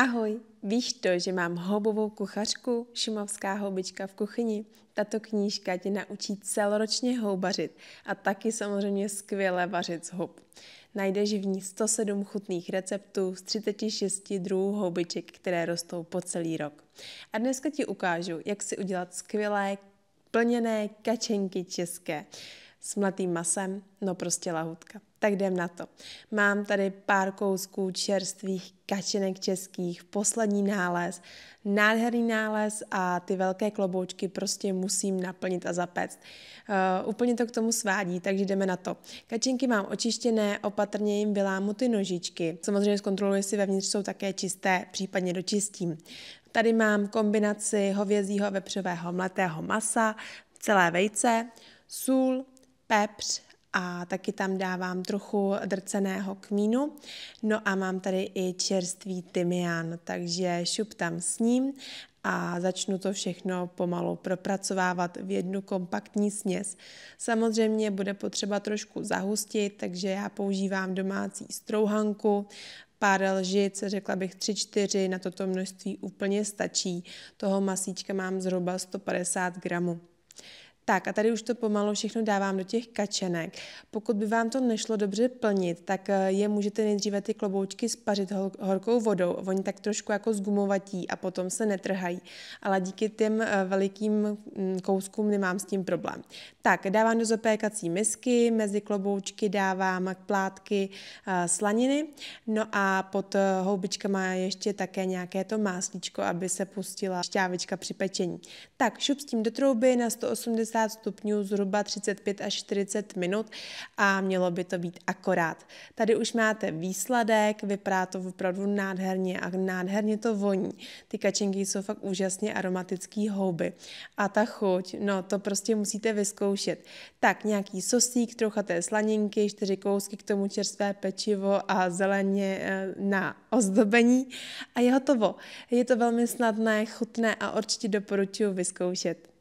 Ahoj, víš to, že mám hobovou kuchařku Šumavská houbička v kuchyni? Tato knížka tě naučí celoročně houbařit a taky samozřejmě skvěle vařit z hub. Najdeš v ní 107 chutných receptů z 36 druhů houbiček, které rostou po celý rok. A dneska ti ukážu, jak si udělat skvělé plněné kačenky české s mletým masem, no prostě lahutka. Tak jdem na to. Mám tady pár kousků čerstvých kačenek českých, poslední nález, nádherný nález a ty velké kloboučky prostě musím naplnit a zapect. Uh, eh, úplně to k tomu svádí, takže jdeme na to. Kačenky mám očištěné, opatrně jim vylámu ty nožičky. Samozřejmě zkontroluji, jestli vevnitř jsou také čisté, případně dočistím. Tady mám kombinaci hovězího vepřového mletého masa, celé vejce, sůl, pepř, a taky tam dávám trochu drceného kmínu. No a mám tady i čerstvý tymián, takže šup tam s ním a začnu to všechno pomalu propracovávat v jednu kompaktní směs. Samozřejmě bude potřeba trošku zahustit, takže já používám domácí strouhanku, pár lžic, řekla bych 3-4, na toto množství úplně stačí. Toho masíčka mám zhruba 150 gramů. Tak a tady už to pomalu všechno dávám do těch kačenek. Pokud by vám to nešlo dobře plnit, tak eh, je můžete nejdříve ty kloboučky spařit horkou vodou. Oni tak trošku jako zgumovatí a potom se netrhají. Ale díky těm eh, velikým mm, kouskům nemám s tím problém. Tak, dávám do zapékací misky, mezi kloboučky dávám plátky eh, slaniny, no a pod houbičkama ještě také nějaké to máslíčko, aby se pustila šťávička při pečení. Tak, šup s tím do trouby na 180 180 stupňů zhruba 35 až 40 minut a mělo by to být akorát. Tady už máte výsledek, vypadá to opravdu nádherně a nádherně to voní. Ty kačenky jsou fakt úžasně aromatický houby. A ta chuť, no to prostě musíte vyzkoušet. Tak nějaký sosík, trocha té slaninky, čtyři kousky k tomu čerstvé pečivo a zeleně eh, na ozdobení a je hotovo. Je to velmi snadné, chutné a určitě doporučuji vyzkoušet.